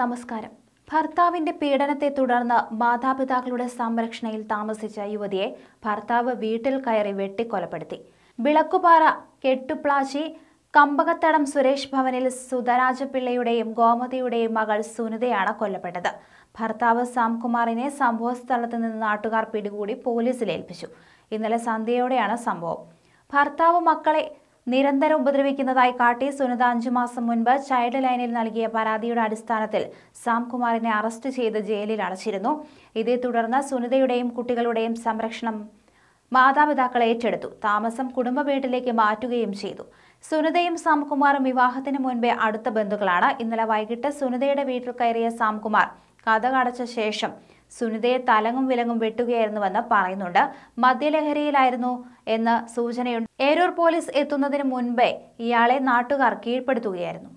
നമസ്കാരം ഭർത്താവിന്റെ പീഡനത്തെ തുടർന്ന് മാതാപിതാക്കളുടെ സംരക്ഷണയിൽ താമസിച്ച യുവതിയെ ഭർത്താവ് വീട്ടിൽ കയറി വെട്ടിക്കൊലപ്പെടുത്തി വിളക്കുപാറ കെട്ടുപ്ലാശി കമ്പകത്തടം സുരേഷ് ഭവനിൽ സുധരാജപിള്ളയുടെയും ഗോമതിയുടെയും മകൾ സുനിതയാണ് കൊല്ലപ്പെട്ടത് ഭർത്താവ് സാംകുമാറിനെ സംഭവ സ്ഥലത്ത് നിന്ന് നാട്ടുകാർ പിടികൂടി പോലീസിൽ ഏൽപ്പിച്ചു ഇന്നലെ സന്ധ്യയോടെയാണ് സംഭവം ഭർത്താവ് മക്കളെ നിരന്തരം ഉപദ്രവിക്കുന്നതായി കാട്ടി സുനിത അഞ്ചു മാസം മുൻപ് ചൈൽഡ് ലൈനിൽ നൽകിയ പരാതിയുടെ അടിസ്ഥാനത്തിൽ സാംകുമാറിനെ അറസ്റ്റ് ചെയ്ത് ജയിലിൽ അടച്ചിരുന്നു ഇതേ തുടർന്ന് സുനിതയുടെയും കുട്ടികളുടെയും സംരക്ഷണം മാതാപിതാക്കൾ ഏറ്റെടുത്തു താമസം കുടുംബ വീട്ടിലേക്ക് മാറ്റുകയും ചെയ്തു സുനിതയും സാംകുമാറും വിവാഹത്തിന് മുൻപേ അടുത്ത ബന്ധുക്കളാണ് ഇന്നലെ വൈകിട്ട് സുനിതയുടെ വീട്ടിൽ കയറിയ സാംകുമാർ കഥ കടച്ച ശേഷം സുനിതയെ തലങ്ങും വിലങ്ങും വെട്ടുകയായിരുന്നുവെന്ന് പറയുന്നുണ്ട് മദ്യലഹരിയിലായിരുന്നു എന്ന് സൂചനയുണ്ട് ഏരൂർ പോലീസ് എത്തുന്നതിന് മുൻപേ ഇയാളെ നാട്ടുകാർ കീഴ്പ്പെടുത്തുകയായിരുന്നു